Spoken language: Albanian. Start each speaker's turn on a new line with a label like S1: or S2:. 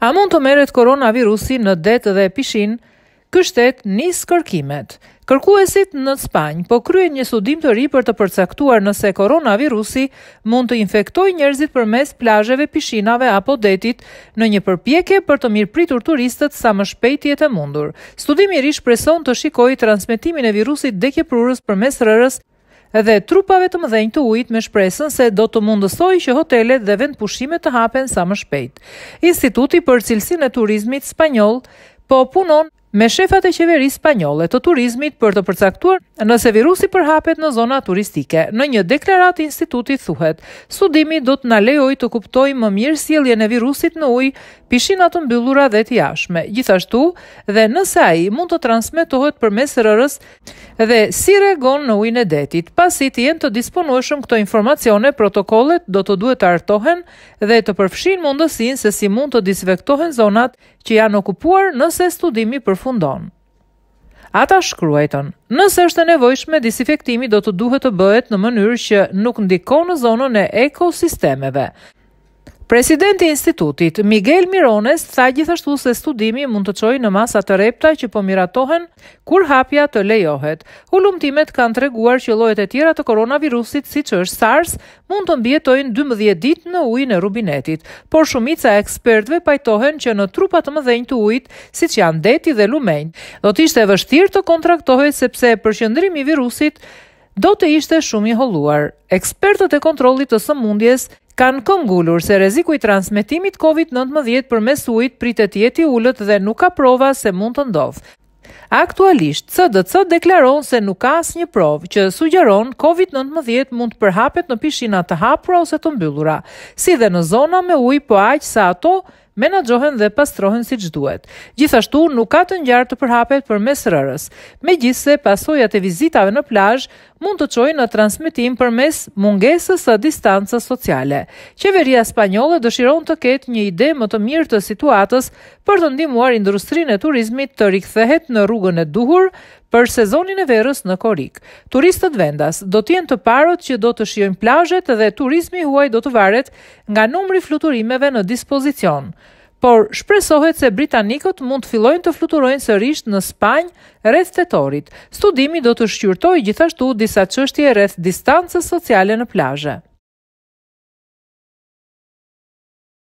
S1: A mund të meret koronavirusi në det dhe pishin? Kështet nis kërkimet. Kërkuesit në Spanjë po kryejnë një sudim të ri për të përcaktuar nëse koronavirusi mund të infektoj njerëzit për mes pishinave apo detit në një përpjekje për të mirë pritur turistët sa më shpejtjet e mundur. Studimi ri preson të shikoj transmitimin e virusit dekje prurës për mes rërës dhe trupave të mëdhenj të ujit me shpresën se do të mundësoj që hotelet dhe vend pushime të hapen sa më shpejt. Instituti për cilësinë e turizmit spanjoll po punon me shefat e qeverisë spanjolle të turizmit për të përcaktuar nëse virusi përhapet në zona turistike. Në një deklaratë instituti thuhet, studimi do të na lejojë të kuptojmë më mirë sjelljen e virusit në ujë, pishina të mbyllura dhe të jashme. Gjithashtu, dhe nëse ai mund të transmetohet përmes rrërës dhe si rregon në ujin e detit. Pasi të jenë të disponueshëm këto informacione, protokollet do të duhet të hartohen dhe të përfshijnë mundësinë se si mund të disinfektohen zonat që janë okupuar nëse studimi për përfundon. Ata shkruajton, nëse është e nevojshme, disinfektimi do të duhet të bëhet në mënyrë që nuk ndikon në zonën e ekosistemeve. Presidenti i Institutit Miguel Mirones tha gjithashtu se studimi mund të çojë në masa të rreptë që po miratohen kur hapja të lejohet. Hulumtimet kanë treguar që llojet e tjera të koronavirusit, siç është SARS, mund të mbijetojnë 12 ditë në ujin e rubinetit, por shumica e ekspertëve pajtohen që në trupa të mëdhenj të ujit, siç janë deti dhe lumenjt, do të ishte vështirë të kontraktohet sepse përqëndrimi i virusit do të ishte shumë i holluar. Ekspertët e kontrollit të sëmundjes kanë këngullur se reziku i transmetimit COVID-19 për mes pritet prit e tjeti ullët dhe nuk ka prova se mund të ndovë. Aktualisht, CDC deklaron se nuk ka asë një provë që sugjeron COVID-19 mund të përhapet në pishinat të hapura ose të mbyllura, si dhe në zona me uj po aqë sa ato, menaxhohen dhe pastrohen siç duhet. Gjithashtu nuk ka të ngjarë të përhapet për mes Megjithse pasojat e vizitave në plazh mund të çojnë në transmetim përmes mungesës së distancës sociale. Qeveria spanjolle dëshiron të ketë një ide më të mirë të situatës për të ndihmuar industrinë e turizmit të rikthehet në rrugën e duhur për sezonin e verës në Korik. Turistët vendas do të jenë të parët që do të shijojnë plazhet dhe turizmi huaj do të varet nga numri fluturimeve në dispozicion por shpresohet se britanikët mund të fillojnë të fluturojnë sërish në Spanjë rreth tetorit. Studimi do të shqyrtojë gjithashtu disa çështje rreth distancës sociale në plazhe.